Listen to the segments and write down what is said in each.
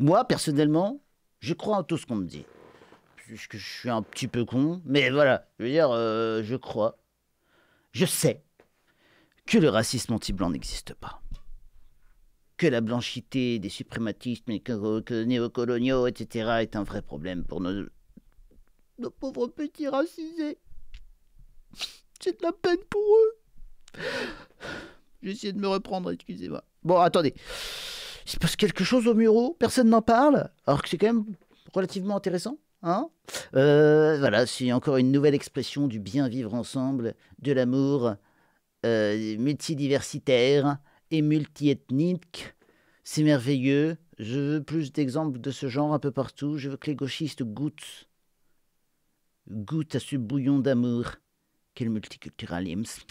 Moi, personnellement, je crois en tout ce qu'on me dit. Puisque je suis un petit peu con, mais voilà, je veux dire, euh, je crois, je sais que le racisme anti-blanc n'existe pas. Que la blanchité des suprématistes néocoloniaux, etc., est un vrai problème pour nos, pauvres petits racisés. C'est de la peine pour eux. J'essaie de me reprendre, excusez-moi. Bon, attendez il se passe quelque chose au Muro, personne n'en parle, alors que c'est quand même relativement intéressant. Hein euh, voilà, c'est encore une nouvelle expression du bien vivre ensemble, de l'amour euh, multidiversitaire et multiethnique. C'est merveilleux. Je veux plus d'exemples de ce genre un peu partout. Je veux que les gauchistes goûtent, goûtent à ce bouillon d'amour qu'est le multiculturalisme.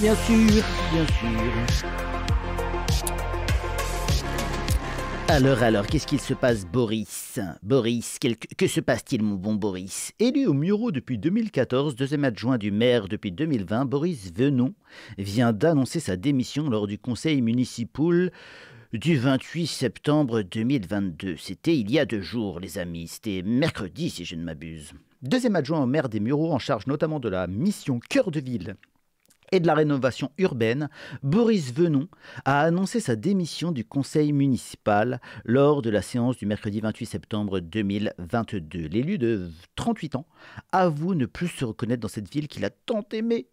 Bien sûr, bien sûr. Alors, alors, qu'est-ce qu'il se passe, Boris Boris, que se passe-t-il, mon bon Boris Élu au Muro depuis 2014, deuxième adjoint du maire depuis 2020, Boris Venon vient d'annoncer sa démission lors du conseil municipal du 28 septembre 2022. C'était il y a deux jours, les amis. C'était mercredi, si je ne m'abuse. Deuxième adjoint au maire des Mureaux, en charge notamment de la mission Cœur de Ville et de la rénovation urbaine, Boris Venon a annoncé sa démission du conseil municipal lors de la séance du mercredi 28 septembre 2022. L'élu de 38 ans avoue ne plus se reconnaître dans cette ville qu'il a tant aimée.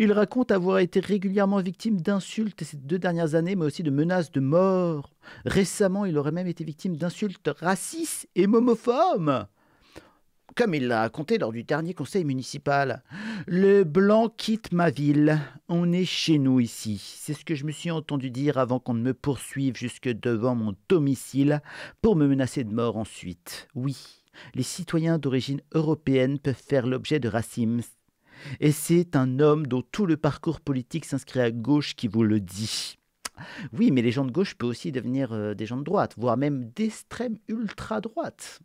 Il raconte avoir été régulièrement victime d'insultes ces deux dernières années, mais aussi de menaces de mort. Récemment, il aurait même été victime d'insultes racistes et homophobes comme il l'a raconté lors du dernier conseil municipal. Le blanc quitte ma ville. On est chez nous ici. C'est ce que je me suis entendu dire avant qu'on ne me poursuive jusque devant mon domicile pour me menacer de mort ensuite. Oui, les citoyens d'origine européenne peuvent faire l'objet de racines. Et c'est un homme dont tout le parcours politique s'inscrit à gauche qui vous le dit. Oui, mais les gens de gauche peuvent aussi devenir euh, des gens de droite, voire même d'extrême ultra-droite.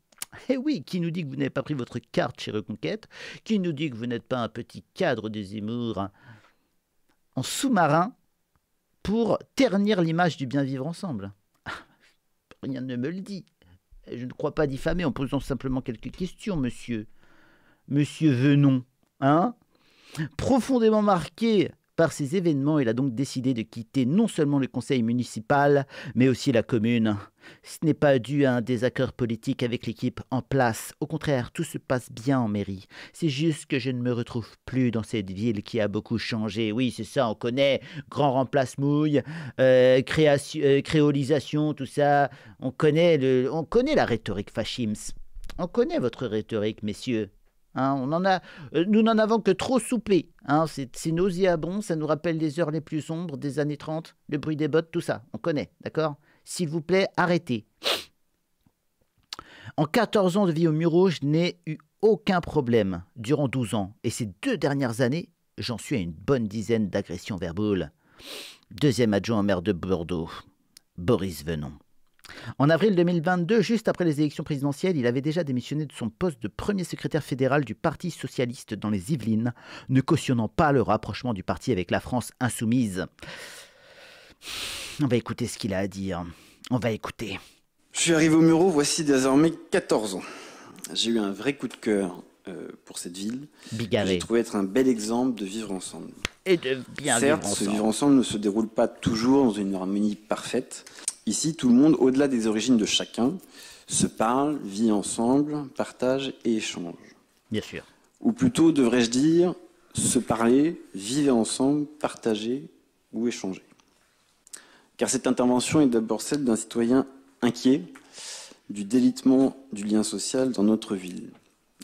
Eh oui, qui nous dit que vous n'avez pas pris votre carte chez Reconquête Qui nous dit que vous n'êtes pas un petit cadre des Zemmour hein, en sous-marin pour ternir l'image du bien vivre ensemble Rien ne me le dit. Je ne crois pas diffamer en posant simplement quelques questions, monsieur. Monsieur Venon, hein Profondément marqué par ces événements, il a donc décidé de quitter non seulement le conseil municipal, mais aussi la commune. Ce n'est pas dû à un désaccord politique avec l'équipe en place. Au contraire, tout se passe bien en mairie. C'est juste que je ne me retrouve plus dans cette ville qui a beaucoup changé. Oui, c'est ça, on connaît. Grand remplacement, mouille, euh, euh, créolisation, tout ça. On connaît, le, on connaît la rhétorique Fashims. On connaît votre rhétorique, messieurs. Hein. on en a, euh, nous n'en avons que trop soupé. Hein. c'est nauséabond, ça nous rappelle les heures les plus sombres des années 30, le bruit des bottes, tout ça, on connaît, d'accord S'il vous plaît, arrêtez. En 14 ans de vie au mur, je n'ai eu aucun problème durant 12 ans. Et ces deux dernières années, j'en suis à une bonne dizaine d'agressions verbales. Deuxième adjoint au maire de Bordeaux, Boris Venon. En avril 2022, juste après les élections présidentielles, il avait déjà démissionné de son poste de premier secrétaire fédéral du Parti socialiste dans les Yvelines, ne cautionnant pas le rapprochement du parti avec la France insoumise. On va écouter ce qu'il a à dire. On va écouter. Je suis arrivé au Muro, voici désormais 14 ans. J'ai eu un vrai coup de cœur euh, pour cette ville. Bigarré. J'ai trouvé être un bel exemple de vivre ensemble. Et de bien vivre ensemble. ce vivre ensemble ne se déroule pas toujours dans une harmonie parfaite, Ici, tout le monde, au-delà des origines de chacun, se parle, vit ensemble, partage et échange. Bien sûr. Ou plutôt, devrais-je dire, se parler, vivre ensemble, partager ou échanger. Car cette intervention est d'abord celle d'un citoyen inquiet du délitement du lien social dans notre ville.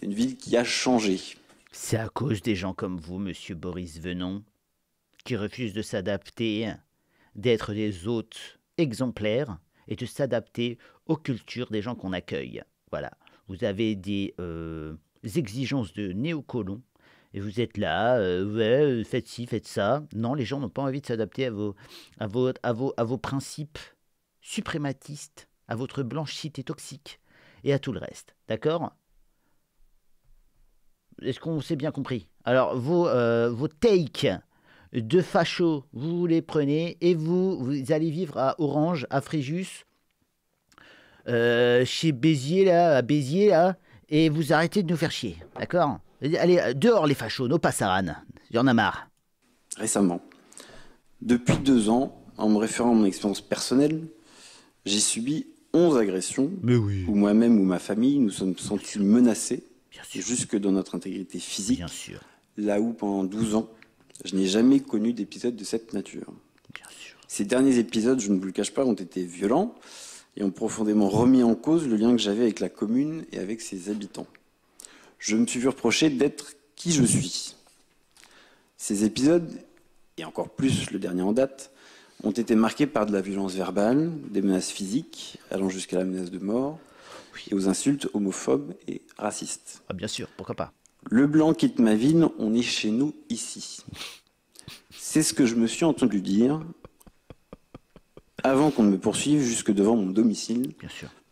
Une ville qui a changé. C'est à cause des gens comme vous, monsieur Boris Venon, qui refusent de s'adapter, hein, d'être des hôtes exemplaire et de s'adapter aux cultures des gens qu'on accueille. Voilà. Vous avez des euh, exigences de néocolons et vous êtes là, euh, euh, faites ci, faites ça. Non, les gens n'ont pas envie de s'adapter à vos, à, vos, à, vos, principes suprématistes, à votre blanchité toxique et à tout le reste. D'accord Est-ce qu'on s'est bien compris Alors, vos, euh, vos takes de fachos, vous les prenez et vous, allez vivre à Orange, à Fréjus, euh, chez Béziers, là, à Béziers, là, et vous arrêtez de nous faire chier, d'accord Allez, euh, dehors les fachos, nos y j'en ai marre. Récemment, depuis deux ans, en me référant à mon expérience personnelle, j'ai subi 11 agressions Mais où moi-même ou ma famille nous sommes sentis menacés, jusque dans notre intégrité physique, sûr. là où pendant 12 ans, je n'ai jamais connu d'épisode de cette nature. Ces derniers épisodes, je ne vous le cache pas, ont été violents et ont profondément remis en cause le lien que j'avais avec la commune et avec ses habitants. Je me suis vu reprocher d'être qui je suis. Ces épisodes, et encore plus le dernier en date, ont été marqués par de la violence verbale, des menaces physiques, allant jusqu'à la menace de mort, et aux insultes homophobes et racistes. Ah, bien sûr, pourquoi pas le blanc quitte ma ville, on est chez nous ici. C'est ce que je me suis entendu dire avant qu'on ne me poursuive jusque devant mon domicile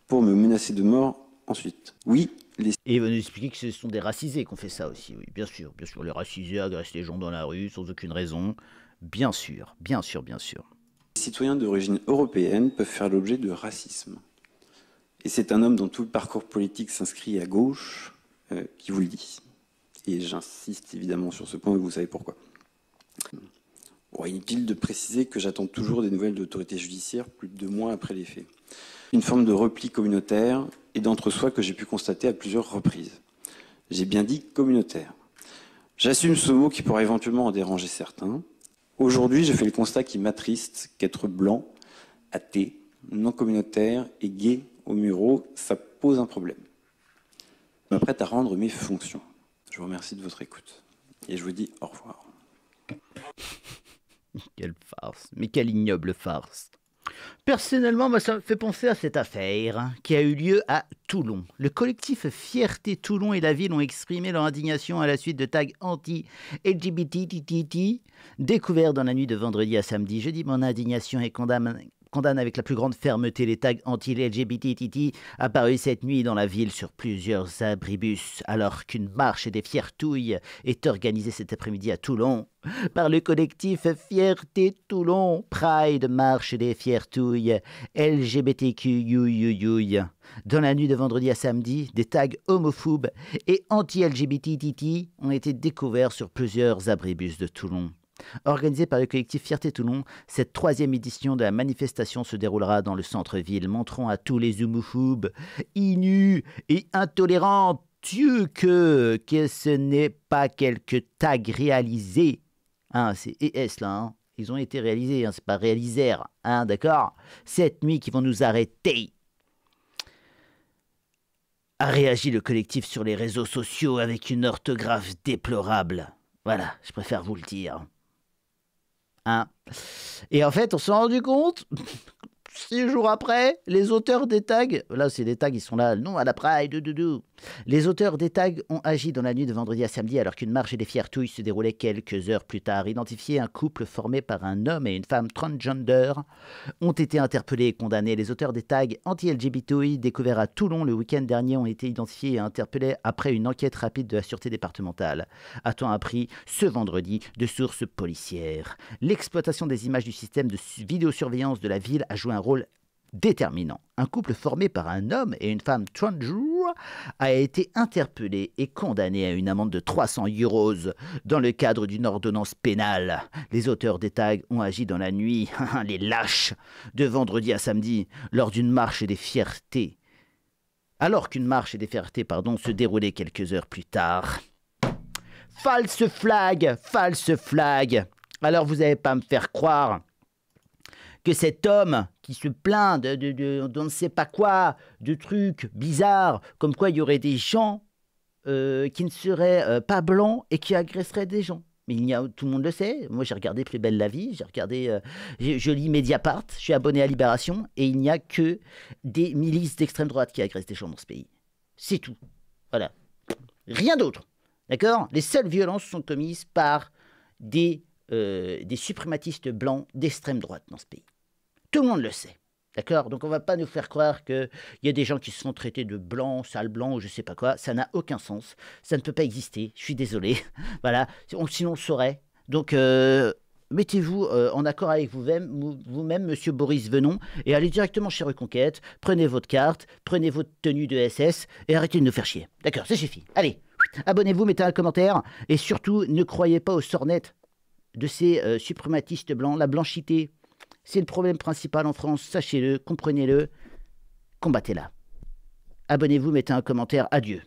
pour me menacer de mort ensuite. Oui, Et il nous expliquer que ce sont des racisés ont fait ça aussi, oui, bien sûr. Bien sûr, les racisés agressent les gens dans la rue sans aucune raison. Bien sûr, bien sûr, bien sûr. Les citoyens d'origine européenne peuvent faire l'objet de racisme. Et c'est un homme dont tout le parcours politique s'inscrit à gauche euh, qui vous le dit. Et j'insiste évidemment sur ce point, et vous savez pourquoi. inutile de préciser que j'attends toujours des nouvelles d'autorité judiciaire plus de deux mois après les faits. Une forme de repli communautaire et d'entre-soi que j'ai pu constater à plusieurs reprises. J'ai bien dit communautaire. J'assume ce mot qui pourrait éventuellement en déranger certains. Aujourd'hui, je fais le constat qui m'attriste qu'être blanc, athée, non communautaire et gay au bureau, ça pose un problème. Je m'apprête à rendre mes fonctions. Je vous remercie de votre écoute et je vous dis au revoir. Quelle farce, mais quelle ignoble farce. Personnellement, ça me fait penser à cette affaire hein, qui a eu lieu à Toulon. Le collectif Fierté Toulon et la ville ont exprimé leur indignation à la suite de tags anti-LGBT Découvert dans la nuit de vendredi à samedi. Je dis mon indignation et condamne condamne avec la plus grande fermeté les tags anti-LGBTTT apparus cette nuit dans la ville sur plusieurs abribus, alors qu'une marche des fiertouilles est organisée cet après-midi à Toulon par le collectif Fierté Toulon, Pride Marche des Fiertouilles, LGBTQUUUUI. Dans la nuit de vendredi à samedi, des tags homophobes et anti-LGBTTT ont été découverts sur plusieurs abribus de Toulon. Organisée par le collectif Fierté Toulon, cette troisième édition de la manifestation se déroulera dans le centre-ville, montrant à tous les homophobes, inus et intolérants que, que ce n'est pas quelques tags réalisés. Hein, c'est ES là, hein? ils ont été réalisés, hein, c'est pas réalisés. d'accord Cette nuit qui vont nous arrêter. A réagi le collectif sur les réseaux sociaux avec une orthographe déplorable. Voilà, je préfère vous le dire. Hein. Et en fait, on s'est rendu compte six jours après, les auteurs des tags, là c'est des tags, ils sont là, non à la Pride, doudou. Les auteurs des tags ont agi dans la nuit de vendredi à samedi alors qu'une marche des fiertouilles se déroulait quelques heures plus tard. Identifié un couple formé par un homme et une femme transgender ont été interpellés et condamnés. Les auteurs des tags anti-LGBTI découverts à Toulon le week-end dernier ont été identifiés et interpellés après une enquête rapide de la sûreté départementale. A-t-on appris ce vendredi de sources policières L'exploitation des images du système de vidéosurveillance de la ville a joué un rôle déterminant. Un couple formé par un homme et une femme transgenre a été interpellé et condamné à une amende de 300 euros dans le cadre d'une ordonnance pénale. Les auteurs des tags ont agi dans la nuit, les lâches, de vendredi à samedi, lors d'une marche des fiertés. Alors qu'une marche des fiertés pardon, se déroulait quelques heures plus tard. False flag False flag Alors vous n'allez pas me faire croire que cet homme qui se plaint de, de, de, ne sait pas quoi, de trucs bizarres, comme quoi il y aurait des gens euh, qui ne seraient euh, pas blancs et qui agresseraient des gens. Mais il y a, tout le monde le sait. Moi, j'ai regardé Plus belle la vie, j'ai regardé, euh, je, lis Mediapart, je suis abonné à Libération, et il n'y a que des milices d'extrême droite qui agressent des gens dans ce pays. C'est tout. Voilà. Rien d'autre. D'accord Les seules violences sont commises par des euh, des suprématistes blancs d'extrême droite dans ce pays. Tout le monde le sait. D'accord Donc on ne va pas nous faire croire qu'il y a des gens qui se sont traités de blancs, sales blancs ou je sais pas quoi. Ça n'a aucun sens. Ça ne peut pas exister. Je suis désolé. voilà. sinon on le saurait. Donc euh, mettez-vous euh, en accord avec vous-même, vous-même, monsieur Boris Venon, et allez directement chez Reconquête. Prenez votre carte, prenez votre tenue de SS et arrêtez de nous faire chier. D'accord, ça suffit. Allez, abonnez-vous, mettez un commentaire et surtout ne croyez pas aux sornettes de ces euh, suprématistes blancs, la blanchité. C'est le problème principal en France, sachez-le, comprenez-le, combattez-la. Abonnez-vous, mettez un commentaire, adieu.